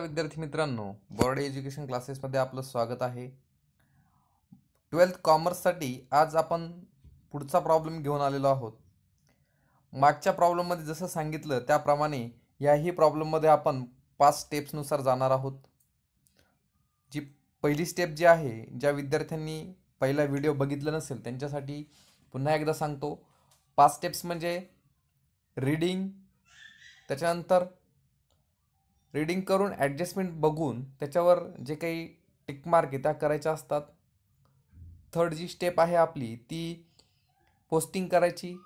विद्यार्थी मित्रांनो board education क्लासेसमध्ये आपलं स्वागत आहे ट्वेल्थ कॉमर्ससाठी आज आपण पुढचा प्रॉब्लेम घेऊन आलेलो आहोत मागच्या प्रॉब्लेममध्ये जसं सांगितलं त्याप्रमाणे याही प्रॉब्लेममध्ये आपण पाच स्टेप्सनुसार जाणार आहोत जी पहिली स्टेप जी आहे ज्या विद्यार्थ्यांनी पहिला व्हिडिओ बघितला नसेल त्यांच्यासाठी पुन्हा एकदा सांगतो पाच स्टेप्स म्हणजे रीडिंग त्याच्यानंतर रीडिंग करून ॲडजस्टमेंट बघून त्याच्यावर जे काही टिकमार्क आहे त्या करायच्या असतात थर्ड जी स्टेप आहे आपली ती पोस्टिंग करायची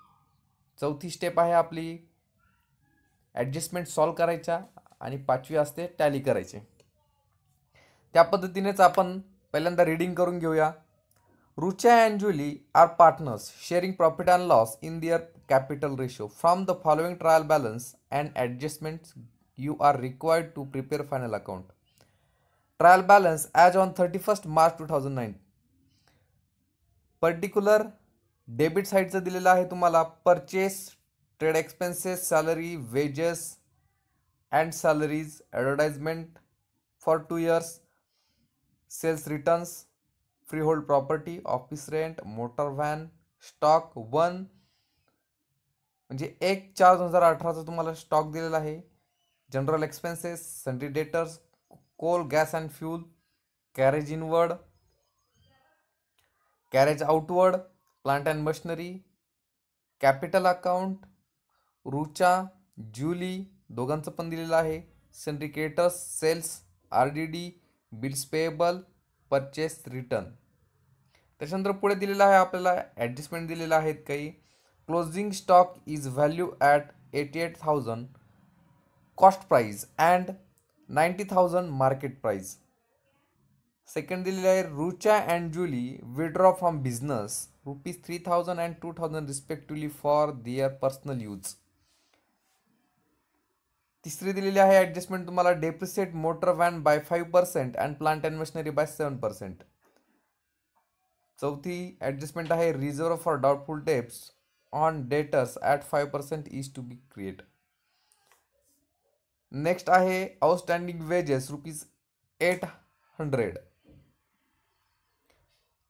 चौथी स्टेप आहे आपली ॲडजस्टमेंट सॉल्व करायच्या आणि पाचवी असते टॅली करायचे त्या पद्धतीनेच आपण पहिल्यांदा रीडिंग करून घेऊया Rucha and Julie are partners sharing profit and loss in their capital ratio from the following trial balance and adjustment you are to prepare final account trial balance as on thirty first March two thousand nine particular debit साईडचं दिलेलं आहे तुम्हाला purchase trade expenses salary wages and salaries advertisement for two years sales returns free hold property office rent motor van stock one म्हणजे एक चार दोन हजार अठराचा तुम्हाला स्टॉक दिलेला आहे general expenses sundry debtors coal gas and fuel fuel inward carriage outward plant and machinery capital account Rucha Julie दोघांचं पण दिलेलं आहे sundry creditors sales R D D bills payable purchase return त्याच्यानंतर पुढे दिलेलं आहे आपल्याला ॲडजस्टमेंट दिलेलं आहेत काही closing stock is value at eighty eight thousand cost price and 90,000 market price. Secondly, Rucha and Julie withdraw from business rupees 3000 and 2000 respectively for their personal use. तिसरी दिलेली आहे ॲडजस्टमेंट तुम्हाला depreciate motor van by 5% percent and plant and machinery by 7% percent चौथी adjustment आहे reserve for doubtful debts on debtors at 5% percent is to be created. Next आहे outstanding wages rupees eight hundred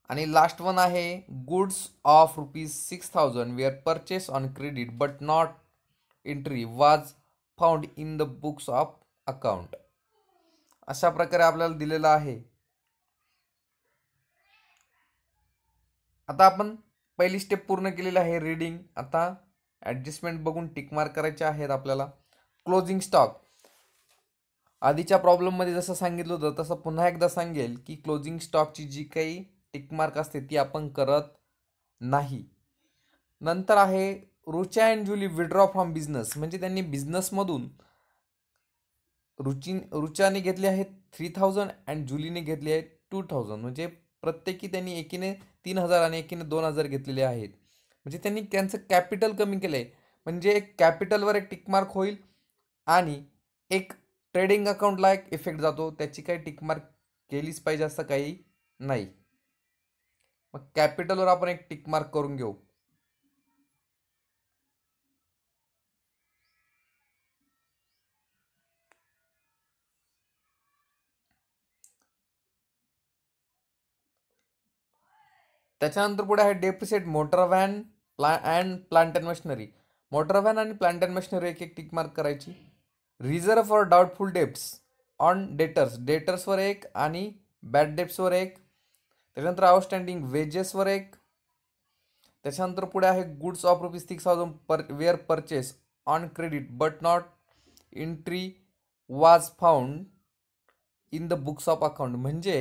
आणि last one आहे goods of rupees six thousand are purchase on credit but not entry was found in the books of account अशा प्रकारे आपल्याला दिलेला आहे आता आपण पहिली स्टेप पूर्ण केलेली आहे रीडिंग आता ॲडजस्टमेंट बघून टिकमार्क करायचे आहेत आपल्याला क्लोजिंग स्टॉक आधीच्या प्रॉब्लेममध्ये जसं सांगितलं होतं तसं पुन्हा एकदा सांगेल की क्लोजिंग स्टॉकची जी काही टिकमार्क असते ती आपण करत नाही नंतर आहे Rucha and Julie withdraw from business म्हणजे त्यांनी बिझनेसमधून रुची रुचाने घेतले आहेत थ्री थाउजंड अँड जुलीने घेतले आहे टू थाउजंड म्हणजे प्रत्येकी त्यांनी एकीने तीन हजार आणि एकीने दोन हजार घेतलेले आहेत म्हणजे त्यांनी त्यांचं कॅपिटल कमी केलं आहे म्हणजे एक कॅपिटलवर एक टिकमार्क होईल आणि एक ट्रेडिंग अकाउंटला एक इफेक्ट जातो त्याची काही टिकमार्क केलीच पाहिजे असं काही नाही मग कॅपिटलवर आपण एक टिकमार्क करून घेऊ त्याच्यानंतर पुढे आहे डेप्रिसिएट मोटर व्हॅन प्ला and plant and machinery motor van आणि प्लांट अँड मशिनरी एक एक टिकमार्क करायची reserve for doubtful debts on debtors डेटर्सवर एक आणि बॅड डेप्सवर एक त्याच्यानंतर आउटस्टँडिंग वेजेसवर एक त्याच्यानंतर पुढे आहे goods of rupees six thousand पर were purchase on credit but not entry was found in the books of account म्हणजे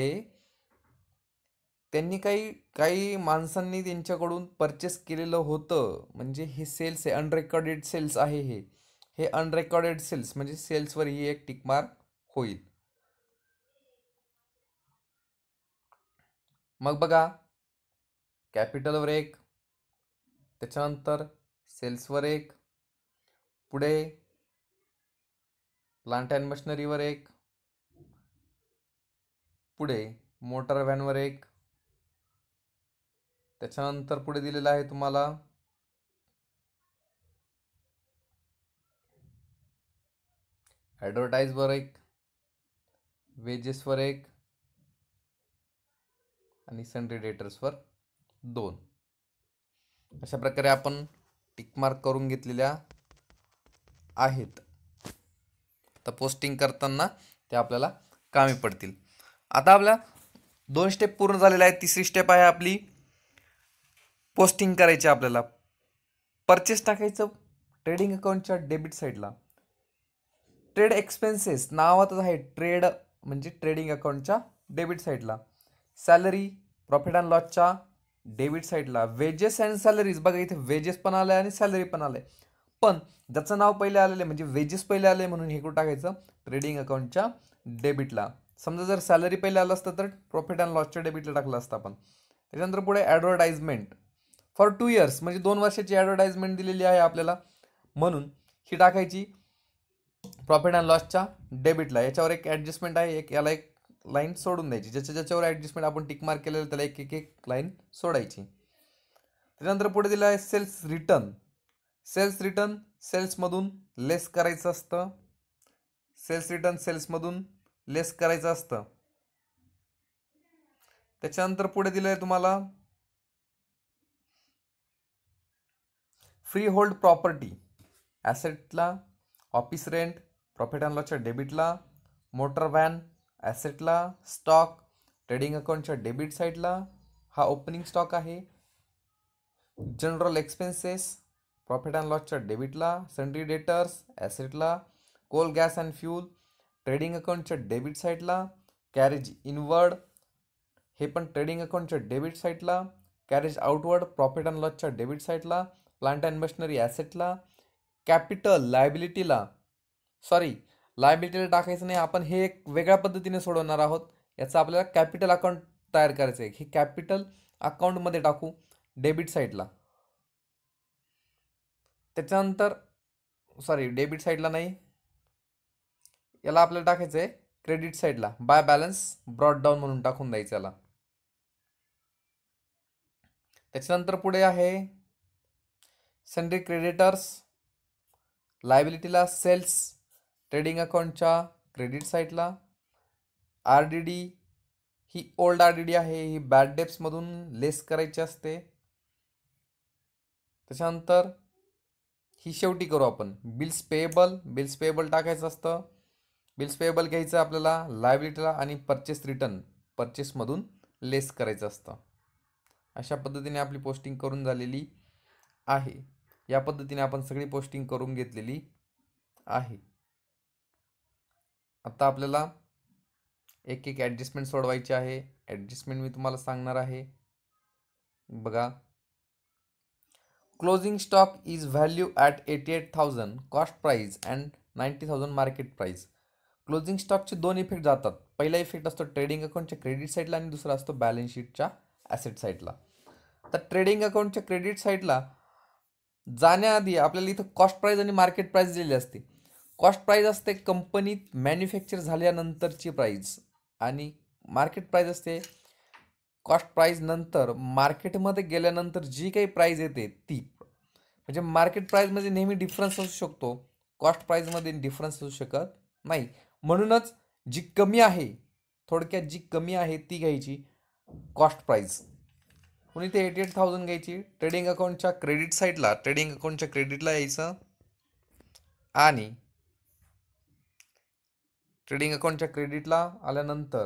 त्यांनी काही काही माणसांनी त्यांच्याकडून परचेस केलेलं होतं म्हणजे हे सेल्स आहे अनरेकॉर्डेड सेल्स आहे हे हे अनरेकॉर्डेड सेल्स म्हणजे सेल्सवर ही एक टिक मार्क होईल मग बघा कॅपिटलवर एक त्याच्यानंतर सेल्सवर एक पुढे प्लांट अँड मशनरीवर एक पुढे मोटर व्हॅनवर एक त्याच्यानंतर पुढे दिलेलं आहे तुम्हाला ॲडव्हर्टाईजवर एक वेजेसवर एक आणि संडे डेटर्सवर दोन अशा प्रकारे आपण टिकमार्क करून घेतलेल्या आहेत तर पोस्टिंग करताना ते आपल्याला कामी पडतील आता आपल्या दोन स्टेप पूर्ण झालेल्या आहेत तिसरी स्टेप आहे आपली पोस्टिंग करायची आपल्याला परचेस टाकायचं ट्रेडिंग अकाउंटच्या डेबिट साईडला ट्रेड एक्सपेन्सेस नावातच आहे ट्रेड म्हणजे ट्रेडिंग अकाउंटच्या डेबिट साईडला सॅलरी प्रॉफिट अँड लॉसच्या डेबिट साईडला वेजेस अँड सॅलरीज बघा इथे वेजेस पण आलं आहे आणि सॅलरी पण आलं आहे पण ज्याचं नाव पहिले आलेलं आहे म्हणजे वेजेस पहिले आले म्हणून हे कुठं टाकायचं ट्रेडिंग अकाउंटच्या डेबिटला समजा जर सॅलरी पहिले आलं असतं तर प्रॉफिट अँड लॉसच्या डेबिटला टाकलं असतं आपण त्याच्यानंतर पुढे ॲडव्हर्टाईजमेंट फॉर टू इयर्स म्हणजे दोन वर्षाची ॲडव्हर्टाईजमेंट दिलेली आहे आपल्याला म्हणून ही टाकायची प्रॉफिट अँड लॉसच्या डेबिटला याच्यावर एक ॲडजस्टमेंट आहे एक याला एक लाईन सोडून द्यायची ज्याच्या ज्याच्यावर ॲडजस्टमेंट आपण मार्क केलेलं त्याला एक एक एक लाईन सोडायची त्याच्यानंतर पुढे दिलं आहे सेल्स रिटर्न सेल्स रिटर्न सेल्समधून लेस करायचं असतं सेल्स रिटर्न सेल्समधून लेस करायचं असतं त्याच्यानंतर पुढे दिलं आहे तुम्हाला फ्री होल्ड प्रॉपर्टी ॲसेटला ऑफिस रेंट प्रॉफिट अँड लॉसच्या डेबिटला मोटर व्हॅन ॲसेटला स्टॉक ट्रेडिंग अकाउंटच्या डेबिट साईडला हा ओपनिंग स्टॉक आहे जनरल एक्सपेन्सेस प्रॉफिट अँड लॉसच्या डेबिटला सन्ड्री डेटर्स ॲसेटला coal gas and fuel trading अकाउंटच्या डेबिट साईडला कॅरेज इनवर्ड हे पण ट्रेडिंग अकाउंटच्या डेबिट साईडला कॅरेज आउटवर्ड प्रॉफिट अँड लॉसच्या डेबिट साईडला प्लांट अँड मशनरी ॲसेटला कॅपिटल लायबिलिटीला सॉरी लायबिलिटीला टाकायचं नाही आपण हे एक वेगळ्या पद्धतीने सोडवणार आहोत याचं आपल्याला कॅपिटल अकाउंट तयार करायचं आहे हे कॅपिटल अकाउंटमध्ये टाकू डेबिट साईडला त्याच्यानंतर सॉरी डेबिट साईडला नाही याला आपल्याला टाकायचं आहे क्रेडिट साईडला बाय बॅलन्स ब्रॉड डाऊन म्हणून टाकून द्यायचं याला त्याच्यानंतर पुढे आहे सेंड्री क्रेडिटर्स लायबिलिटीला सेल्स ट्रेडिंग अकाउंटच्या क्रेडिट साईटला आर डी डी ही ओल्ड आर डी डी आहे ही बॅड डेप्समधून लेस करायची असते त्याच्यानंतर ही शेवटी करू आपण बिल्स पेएबल बिल्स पेएबल टाकायचं असतं बिल्स पेएबल घ्यायचं आपल्याला लायबिलिटीला आणि परचेस रिटर्न परचेसमधून लेस करायचं असतं अशा पद्धतीने आपली पोस्टिंग करून झालेली आहे या पद्धतीने आपण सगळी पोस्टिंग करून घेतलेली आहे आता आपल्याला एक एक ॲडजस्टमेंट सोडवायची आहे ॲडजस्टमेंट मी तुम्हाला सांगणार आहे बघा closing stock is value at eighty eight thousand cost price and ninety thousand market price closing स्टॉकचे दोन इफेक्ट जातात पहिला इफेक्ट असतो ट्रेडिंग अकाउंटच्या क्रेडिट साईडला आणि दुसरा असतो बॅलन्स शीटच्या ॲसेट साईडला तर ट्रेडिंग अकाउंटच्या क्रेडिट साईडला जाण्याआधी आपल्याला इथं कॉस्ट प्राईज आणि मार्केट प्राईज दिलेली असते कॉस्ट प्राईज असते कंपनीत मॅन्युफॅक्चर झाल्यानंतरची प्राईज आणि मार्केट प्राईज असते कॉस्ट प्राईज नंतर मार्केटमध्ये गेल्यानंतर जी काही प्राईज येते ती म्हणजे मार्केट प्राईजमध्ये नेहमी डिफरन्स असू शकतो कॉस्ट प्राईजमध्ये डिफरन्स असू शकत नाही म्हणूनच जी कमी आहे थोडक्यात जी कमी आहे ती घ्यायची कॉस्ट प्राईज कोणी ते एटी एट थाउजंड घ्यायची ट्रेडिंग अकाउंटच्या क्रेडिट साईडला ट्रेडिंग अकाउंटच्या क्रेडिटला यायचं आणि ट्रेडिंग अकाउंटच्या क्रेडिटला आल्यानंतर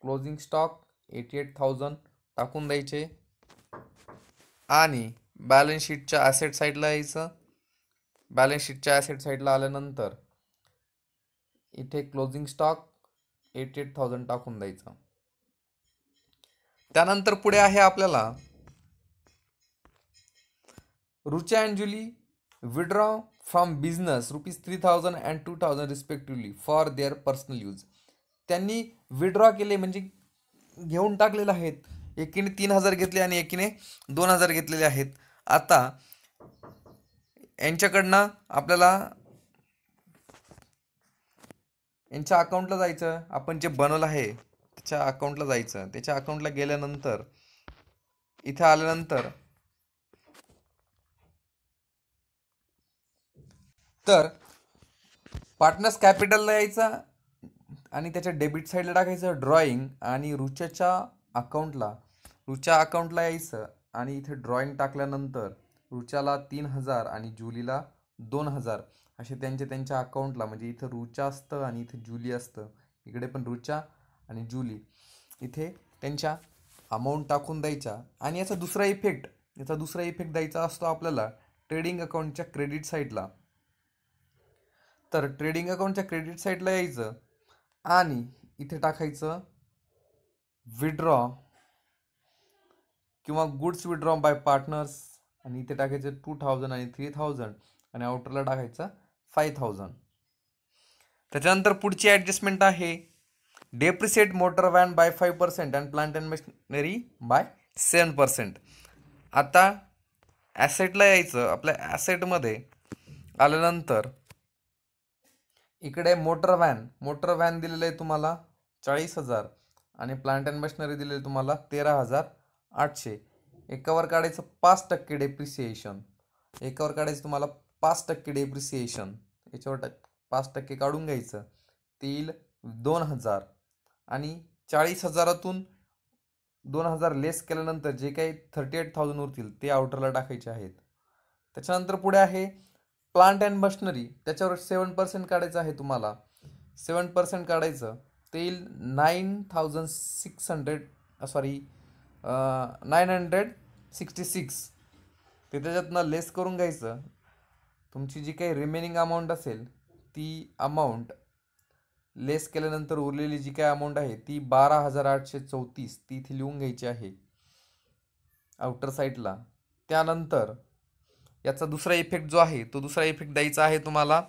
closing stock eighty eight thousand टाकून द्यायचे आणि बॅलन्स शीटच्या ॲसेट साईडला यायचं बॅलन्स शीटच्या ॲसेट साईडला आल्यानंतर इथे closing stock eighty eight thousand टाकून द्यायचं त्यानंतर पुढे आहे आपल्याला Rucha and Julie withdraw from business rupees three thousand and two thousand respectively for their personal use त्यांनी विड्रॉ केले म्हणजे घेऊन टाकलेले आहेत एकीने तीन हजार घेतले आणि एकीने दोन हजार घेतलेले आहेत आता यांच्याकडनं आपल्याला यांच्या अकाउंटला जायचं आपण जे बनवलं आहे त्याच्या अकाउंटला जायचं त्याच्या अकाउंटला गेल्यानंतर इथं आल्यानंतर तर पार्टनर्स कॅपिटलला यायचा आणि त्याच्या डेबिट साईडला टाकायचं ड्रॉईंग आणि रुच्याच्या अकाउंटला रुच्या अकाउंटला यायचं आणि इथे ड्रॉइंग टाकल्यानंतर रुच्याला तीन हजार आणि जुलीला दोन हजार असे त्यांचे त्यांच्या अकाउंटला म्हणजे इथं रुचा असतं आणि इथे जुली असतं इकडे पण रुचा आणि जुली इथे त्यांच्या अमाऊंट टाकून द्यायचा आणि याचा दुसरा इफेक्ट याचा दुसरा इफेक्ट द्यायचा असतो आपल्याला ट्रेडिंग अकाउंटच्या क्रेडिट साईडला तर ट्रेडिंग अकाउंटच्या क्रेडिट साईडला यायचं आणि इथे टाकायचं विड्रॉ किंवा गुड्स विड्रॉ बाय पार्टनर्स आणि इथे टाकायचं टू थाउजंड आणि थ्री थाउजंड आणि आउटरला टाकायचं फाय थाउजंड त्याच्यानंतर पुढची ॲडजस्टमेंट आहे depreciate motor van by five percent and plant and machinery by seven percent आता ॲसेटला यायचं आपल्या ॲसेटमध्ये आल्यानंतर इकडे मोटर व्हॅन मोटर व्हॅन दिलेलं आहे तुम्हाला चाळीस हजार आणि प्लांट अँड मशिनरी दिलेली तुम्हाला तेरा हजार आठशे एकावर काढायचं पाच टक्के डेप्रिसिएशन एकावर काढायचं तुम्हाला पाच टक्के डेप्रिसिएशन याच्यावर टक् पाच टक्के काढून घ्यायचं ते येईल दोन हजार आणि चाळीस हजारातून दोन हजार लेस केल्यानंतर जे काही थर्टी एट थाउजंड उरतील ते आउटरला टाकायचे आहेत त्याच्यानंतर पुढे आहे प्लांट अँड मशनरी त्याच्यावर सेवन पर्सेंट काढायचं आहे तुम्हाला सेवन पर्सेंट काढायचं ते येईल nine thousand six hundred sorry nine hundred sixty six ते त्याच्यातनं लेस करून घ्यायचं तुमची जी काही रिमेनिंग अमाऊंट असेल ती अमाऊंट लेस केल्यानंतर उरलेली जी काय अमाऊंट आहे ती बारा हजार आठशे चौतीस ती इथे लिहून घ्यायची आहे आउटर साईडला त्यानंतर याचा दुसरा इफेक्ट जो आहे तो दुसरा इफेक्ट द्यायचा आहे तुम्हाला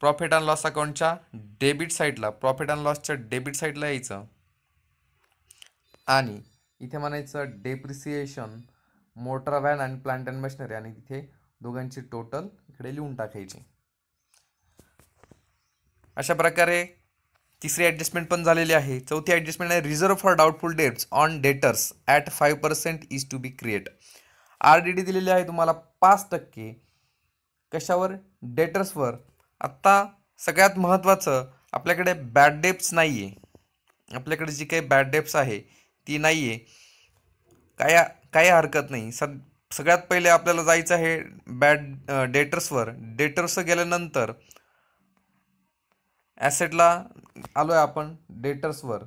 प्रॉफिट अँड लॉस अकाउंटच्या डेबिट साईडला प्रॉफिट अँड लॉसच्या डेबिट साईडला यायचं आणि इथे म्हणायचं डेप्रिसिएशन मोटर व्हॅन आणि प्लांट अँड मशिनरी आणि तिथे दोघांची टोटल इकडे लिहून टाकायची अशा प्रकारे तिसरी ॲडजस्टमेंट पण झालेली आहे चौथी ॲडजस्टमेंट आहे reserve for doubtful debts on debtors at five percent is to be create R D D दिलेली आहे तुम्हाला पाच टक्के कशावर डेटर्सवर आत्ता सगळ्यात महत्त्वाचं आपल्याकडे बॅड डेप्स नाही आहे आपल्याकडे जी काही बॅड डेप्स आहे ती नाही आहे काय काय हरकत नाही सद सगळ्यात पहिले आपल्याला जायचं आहे बॅड डेटर्सवर डेटर्स गेल्यानंतर ॲसेटला आलो आहे आपण डेटर्सवर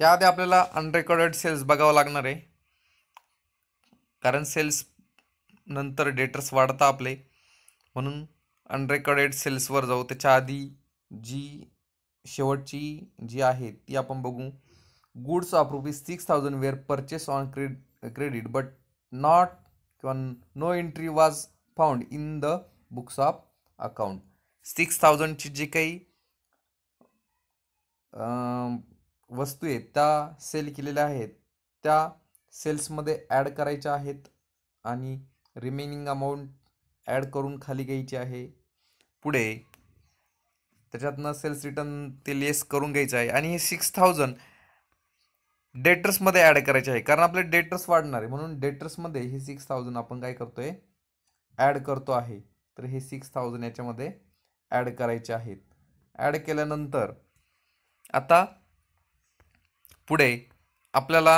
त्याआधी आपल्याला अनरेकॉर्डेड सेल्स बघावं लागणार आहे कारण सेल्स नंतर डेटर्स वाढता आपले म्हणून अनरेकॉर्डेड सेल्सवर जाऊ त्याच्या आधी जी शेवटची जी आहे ती आपण बघू goods of rupees six thousand were purchase on cred credit but not किंवा no entry was found in the books of account six थाउजंडची जी काही वस्तू आहेत त्या सेल केलेल्या आहेत त्या सेल्समध्ये ॲड करायच्या आहेत आणि रिमेनिंग अमाऊंट ॲड करून खाली घ्यायची आहे पुढे त्याच्यातनं सेल्स रिटर्न ते लेस करून घ्यायचं आहे आणि हे सिक्स थाउजंड डेटर्समध्ये ॲड करायचे आहे कारण आपले डेटर्स वाढणार आहे म्हणून डेटर्समध्ये हे सिक्स थाउजंड आपण काय करतो आहे ॲड करतो आहे तर हे सिक्स थाउजंड याच्यामध्ये ॲड करायचे आहेत ॲड केल्यानंतर आता पुढे आपल्याला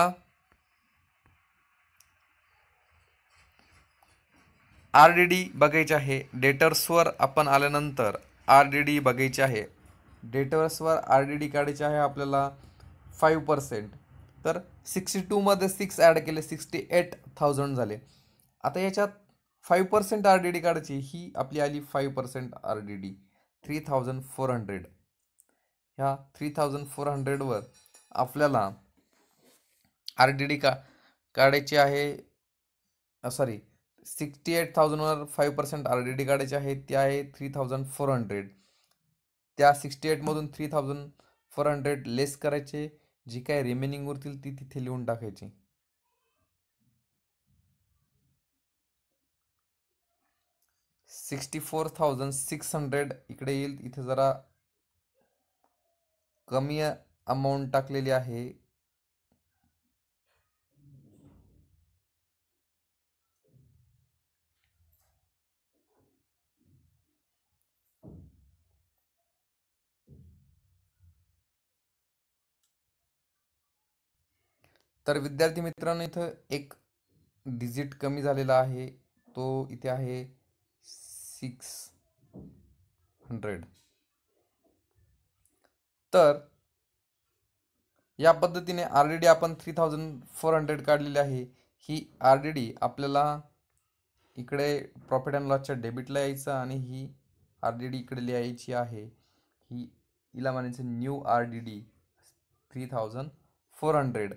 आर डी डी बघायचे आहे डेटर्सवर आपण आल्यानंतर आर डी डी बघायचे आहे डेटर्सवर आर डी डी काढायचे आहे आपल्याला फाईव्ह पर्सेंट तर सिक्स्टी टूमध्ये सिक्स ॲड केले सिक्स्टी एट थाउजंड झाले आता याच्यात five percent R D D काढायची ही आपली आली five percent R D D three thousand four hundred ह्या थ्री थाउजंड फोर हंड्रेडवर आपल्याला आर डी डी का काढायची आहे सॉरी सिक्स्टी एट थाउजंडवर five percent R D D काढायची आहे ती आहे थ्री थाउजंड फोर हंड्रेड त्या सिक्स्टी एटमधून three thousand four hundred less करायचे जी काय रिमेनिंग उरतील ती तिथे लिहून टाकायची sixty four thousand six hundred इकडे येईल इथे जरा कमी अमाऊंट टाकलेली आहे तर विद्यार्थी मित्रांनो इथं एक डिजिट कमी झालेला आहे तो इथे आहे सिक्स हंड्रेड तर या पद्धतीने आर डी डी आपण थ्री थाउजंड फोर हंड्रेड काढलेली आहे ही आर डी डी आपल्याला इकडे प्रॉफिट अँड लॉसच्या डेबिटला यायचं आणि ही आर डी डी इकडे लिहायची आहे ही हिला म्हणायचं new R D D three thousand four hundred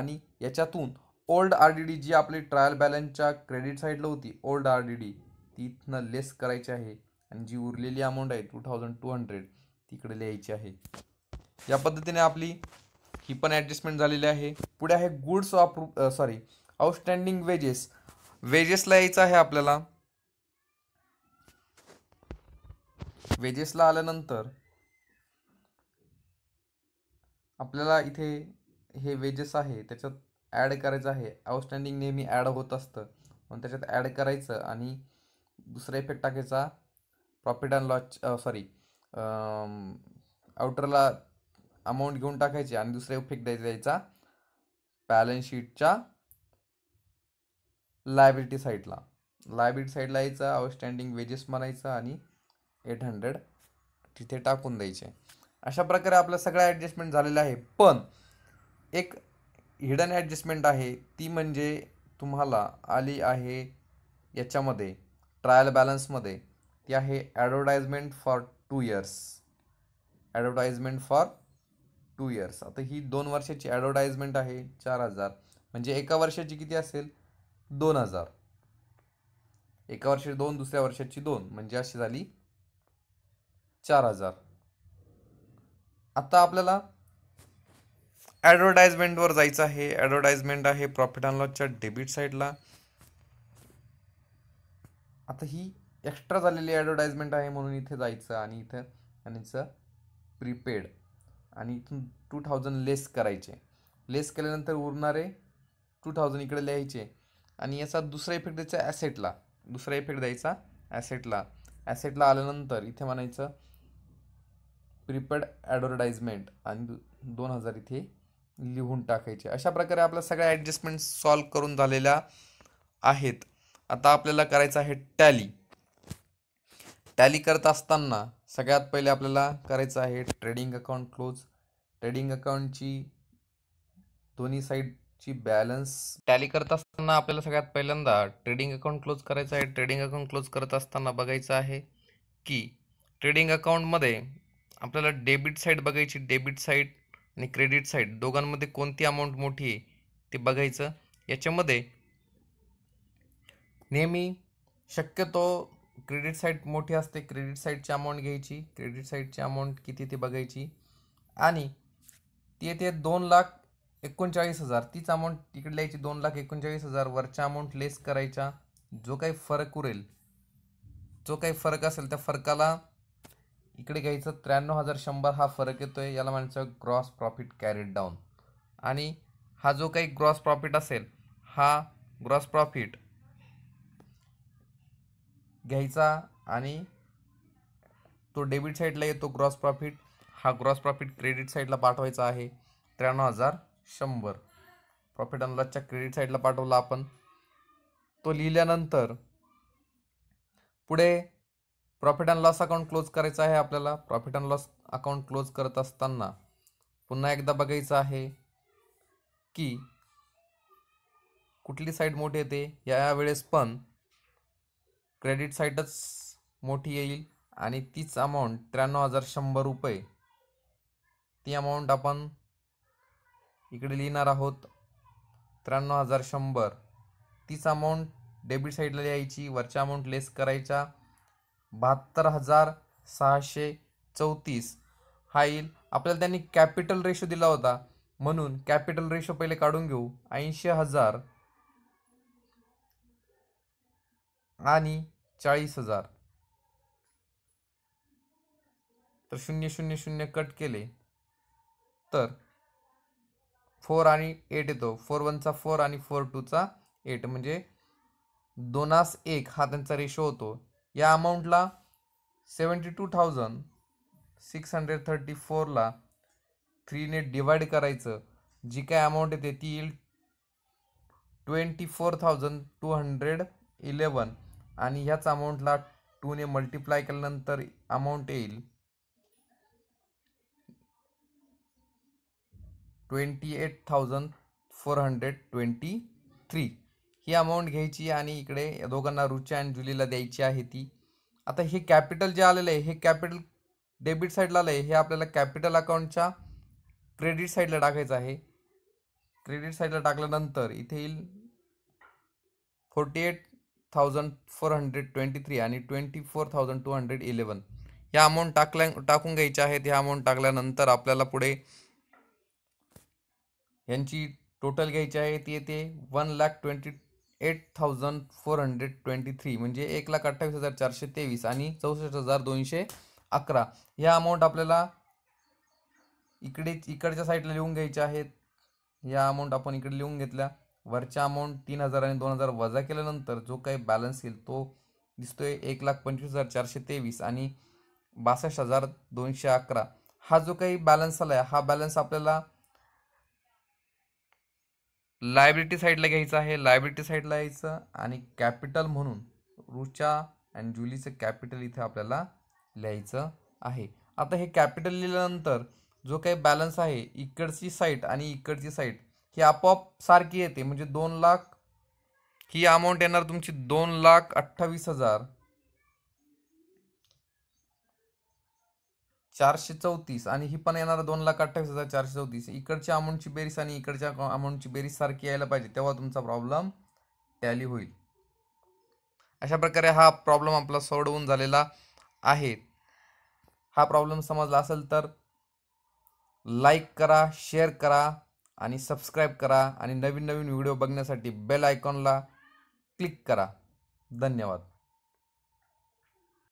आणि याच्यातून ओल्ड आर डी डी जी आपली ट्रायल बॅलन्सच्या क्रेडिट साईडला होती ओल्ड आर डी डी ती इथनं लेस करायची आहे आणि जी उरलेली अमाऊंट आहे टू थाउजंड टू हंड्रेड तिकडे लिहायची आहे या पद्धतीने आपली ही पण ॲडजस्टमेंट झालेली आहे पुढे आहे goods of sorry outstanding wages वेजेसला यायचं आहे आपल्याला वेजेसला आल्यानंतर आपल्याला इथे हे वेजेस आहे त्याच्यात ॲड करायचं आहे आउटस्टँडिंग नेहमी ॲड होत असतं पण त्याच्यात ॲड करायचं आणि दुसरा इफेक्ट टाकायचा प्रॉफिट अँड लॉस सॉरी आउटरला अमाऊंट घेऊन टाकायची आणि दुसरा इफेक्ट द्यायचा बॅलन्स शीटच्या लायबिलिटी साईडला लायबिलिटी साईडला यायचा आउटस्टँडिंग वेजेस म्हणायचं आणि एट हंड्रेड तिथे टाकून द्यायचे अशा प्रकारे आपलं सगळं ॲडजस्टमेंट झालेलं आहे पण एक हिडन ॲडजस्टमेंट आहे ती म्हणजे तुम्हाला आली आहे याच्यामध्ये ट्रायल बॅलन्समध्ये ती आहे advertisement for two years advertisement for two years आता ही दोन वर्षाची ॲडवर्टाईजमेंट आहे चार हजार म्हणजे एका वर्षाची किती असेल दोन हजार एका वर्षाची दोन दुसऱ्या वर्षाची दोन म्हणजे अशी झाली चार हजार आता आपल्याला ॲडव्हर्टाईजमेंटवर जायचं आहे ॲडव्हर्टाईजमेंट आहे प्रॉफिट अँड लॉसच्या डेबिट साईडला आता ही एक्स्ट्रा झालेली ॲडव्हर्टाईजमेंट आहे म्हणून इथे जायचं आणि इथं आणि प्रीपेड आणि इथून टू थाउजंड लेस करायचे लेस केल्यानंतर उरणारे टू थाउजंड इकडे लिहायचे आणि याचा दुसरा इफेक्ट द्यायचा ॲसेटला दुसरा इफेक्ट द्यायचा ॲसेटला ॲसेटला आल्यानंतर इथे म्हणायचं प्रिपेड ॲडव्हर्टाइजमेंट आणि दोन हजार इथे लिहून टाकायचे अशा प्रकारे आपल्या सगळ्या ॲडजस्टमेंट सॉल्व करून झालेल्या आहेत आता आपल्याला करायचं आहे टॅली टॅली करत असताना सगळ्यात पहिले आपल्याला करायचं आहे ट्रेडिंग अकाउंट क्लोज ट्रेडिंग अकाउंटची दोन्ही साईडची बॅलन्स टॅली करत असताना आपल्याला सगळ्यात पहिल्यांदा ट्रेडिंग अकाउंट क्लोज करायचं आहे ट्रेडिंग अकाउंट क्लोज करत असताना बघायचं आहे की ट्रेडिंग अकाउंटमध्ये आपल्याला डेबिट साईड बघायची डेबिट साईड आणि क्रेडिट साईड दोघांमध्ये कोणती अमाऊंट मोठी आहे ते बघायचं याच्यामध्ये नेहमी शक्यतो क्रेडिट साईट मोठी असते क्रेडिट साईडची अमाऊंट घ्यायची क्रेडिट साईडची अमाऊंट किती ते बघायची आणि ती येते दोन लाख एकोणचाळीस हजार तीच अमाऊंट तिकडे लिहायची दोन लाख एकोणचाळीस हजार वरच्या अमाऊंट लेस करायचा जो काही फरक उरेल जो काही फरक असेल त्या फरकाला इकडे घ्यायचं त्र्याण्णव हजार शंभर हा फरक येतो आहे याला म्हणायचं ग्रॉस प्रॉफिट कॅरीड डाऊन आणि हा जो काही ग्रॉस प्रॉफिट असेल हा ग्रॉस प्रॉफिट घ्यायचा आणि तो डेबिट साईडला येतो ग्रॉस प्रॉफिट हा ग्रॉस प्रॉफिट क्रेडिट साईडला पाठवायचा आहे त्र्याण्णव हजार शंभर प्रॉफिट अँड लॉसच्या क्रेडिट साईडला पाठवला आपण तो लिहिल्यानंतर पुढे profit and loss account close करायचं आहे आपल्याला profit and loss account close करत असताना पुन्हा एकदा बघायचं आहे की कुठली साईड मोठी येते या वेळेस पण क्रेडिट साईटच मोठी येईल आणि तीच अमाऊंट त्र्याण्णव हजार शंभर रुपये ती अमाऊंट आपण इकडे लिहिणार आहोत त्र्याण्णव हजार शंभर तीच अमाऊंट डेबिट साईडला लिहायची वरच्या अमाऊंट लेस करायचा बहात्तर हजार सहाशे चौतीस हा येईल आपल्याला त्यांनी कॅपिटल रेशो दिला होता म्हणून कॅपिटल रेशो पहिले काढून घेऊ ऐंशी हजार आणि चाळीस हजार तर शून्य शून्य शून्य कट केले तर फोर आणि एट येतो फोर वनचा फोर आणि फोर टूचा एट म्हणजे दोनास एक हा त्यांचा रेशो होतो या अमाऊंटला seventy two thousand six hundred thirty फोरला थ्रीने डिवाइड करायचं जी काय अमाऊंट येते ती येईल twenty four thousand two hundred eleven आणि ह्याच अमाऊंटला टूने मल्टिप्लाय केल्यानंतर अमाऊंट येईल twenty eight thousand four hundred twenty three ही अमाऊंट घ्यायची आणि इकडे या दोघांना रुचा आणि जुलीला द्यायची आहे ती आता हे कॅपिटल जे आलेलं आहे हे कॅपिटल डेबिट साईडला आलं आहे हे आपल्याला कॅपिटल अकाउंटच्या क्रेडिट साईडला टाकायचं आहे क्रेडिट साईडला टाकल्यानंतर इथे येईल forty eight thousand four hundred twenty three आणि twenty four thousand two hundred eleven ह्या अमाऊंट टाकल्या टाकून घ्यायच्या आहेत ह्या अमाऊंट टाकल्यानंतर आपल्याला पुढे यांची टोटल घ्यायची आहे ती येते one lakh twenty eight thousand four hundred twenty three म्हणजे एक लाख अठ्ठावीस हजार चारशे तेवीस आणि चौसष्ट हजार दोनशे अकरा ह्या अमाऊंट आपल्याला इकडे इकडच्या साईडला लिहून घ्यायच्या आहेत ह्या अमाऊंट आपण इकडे लिहून घेतल्या वरच्या अमाऊंट तीन हजार आणि दोन हजार वजा केल्यानंतर जो काही बॅलन्स येईल तो दिसतोय एक लाख पंचवीस हजार चारशे तेवीस आणि बासष्ट हजार दोनशे अकरा हा जो काही बॅलन्स आला आहे हा बॅलन्स आपल्याला लायब्रिटी साईडला घ्यायचा आहे लायब्रिटी साईडला यायचं आणि कॅपिटल म्हणून रुचा अँड जुलीचं कॅपिटल इथे आपल्याला लिहायचं आहे आता हे कॅपिटल लिहिल्यानंतर जो काही बॅलन्स आहे इकडची साईट आणि इकडची साईट ही आपोआप सारखी येते म्हणजे दोन लाख ही अमाऊंट येणार तुमची दोन लाख अठ्ठावीस हजार चारशे चौतीस आणि ही पण येणार दोन लाख अठ्ठावीस हजार चारशे चौतीस इकडच्या अमाऊंटची बेरीस आणि इकडच्या अमाऊंटची बेरीज सारखी यायला पाहिजे तेव्हा तुमचा प्रॉब्लेम टॅली होईल अशा प्रकारे हा प्रॉब्लेम आपला सोडवून झालेला आहे हा प्रॉब्लेम समजला असेल तर लाईक करा शेअर करा आणि सबस्क्राईब करा आणि नवीन नवीन व्हिडिओ बघण्यासाठी बेल आयकॉनला क्लिक करा धन्यवाद